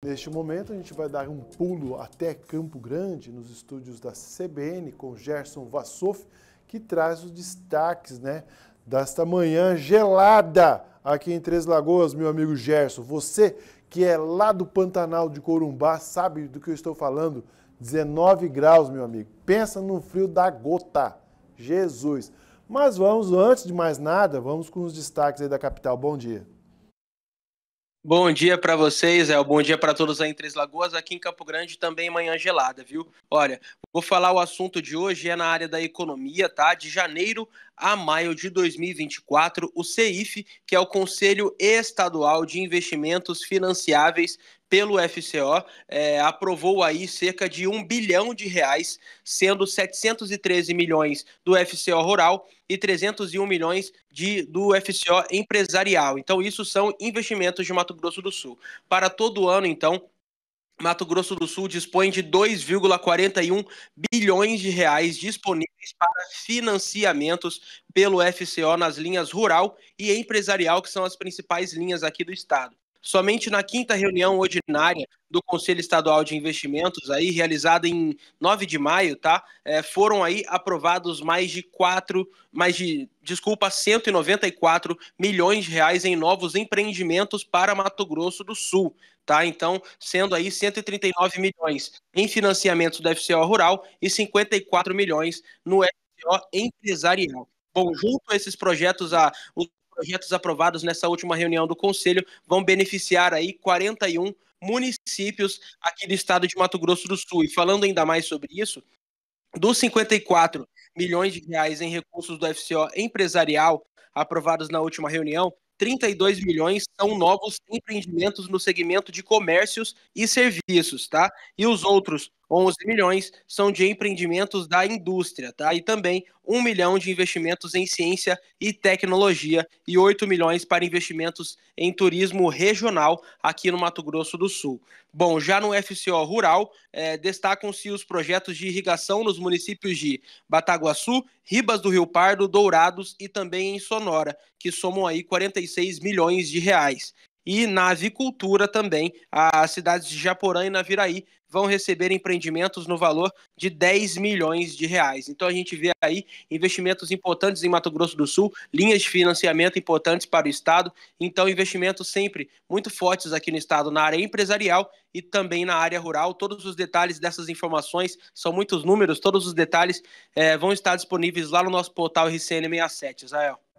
Neste momento, a gente vai dar um pulo até Campo Grande, nos estúdios da CBN, com Gerson Vassouf, que traz os destaques né, desta manhã gelada aqui em Três Lagoas, meu amigo Gerson. Você que é lá do Pantanal de Corumbá sabe do que eu estou falando. 19 graus, meu amigo. Pensa no frio da gota. Jesus. Mas vamos, antes de mais nada, vamos com os destaques da capital. Bom dia. Bom dia para vocês, é o bom dia para todos aí em Três Lagoas, aqui em Campo Grande também manhã gelada, viu? Olha, vou falar o assunto de hoje é na área da economia, tá? De janeiro a maio de 2024, o CEIF, que é o Conselho Estadual de Investimentos Financiáveis pelo FCO, é, aprovou aí cerca de um bilhão de reais, sendo 713 milhões do FCO Rural e 301 milhões de, do FCO Empresarial. Então, isso são investimentos de Mato Grosso do Sul. Para todo ano, então, Mato Grosso do Sul dispõe de 2,41 bilhões de reais disponíveis para financiamentos pelo FCO nas linhas rural e empresarial, que são as principais linhas aqui do estado. Somente na quinta reunião ordinária do Conselho Estadual de Investimentos, aí realizada em 9 de maio, tá? É, foram aí aprovados mais de quatro mais de, desculpa, 194 milhões de reais em novos empreendimentos para Mato Grosso do Sul, tá? Então, sendo aí 139 milhões em financiamentos do FCO Rural e 54 milhões no FCO Empresarial. Bom, junto a esses projetos, a, os projetos aprovados nessa última reunião do Conselho vão beneficiar aí 41 municípios aqui do estado de Mato Grosso do Sul. E falando ainda mais sobre isso, dos 54 milhões de reais em recursos do FCO empresarial aprovados na última reunião, 32 milhões são novos empreendimentos no segmento de comércios e serviços, tá? E os outros 11 milhões são de empreendimentos da indústria, tá? E também 1 milhão de investimentos em ciência e tecnologia e 8 milhões para investimentos em turismo regional aqui no Mato Grosso do Sul. Bom, já no FCO Rural, é, destacam-se os projetos de irrigação nos municípios de Bataguaçu, Ribas do Rio Pardo, Dourados e também em Sonora, que somam aí 46 milhões de reais e na avicultura também. As cidades de Japorã e Naviraí vão receber empreendimentos no valor de 10 milhões de reais. Então a gente vê aí investimentos importantes em Mato Grosso do Sul, linhas de financiamento importantes para o estado. Então investimentos sempre muito fortes aqui no estado na área empresarial e também na área rural. Todos os detalhes dessas informações são muitos números. Todos os detalhes é, vão estar disponíveis lá no nosso portal RCN67. Israel.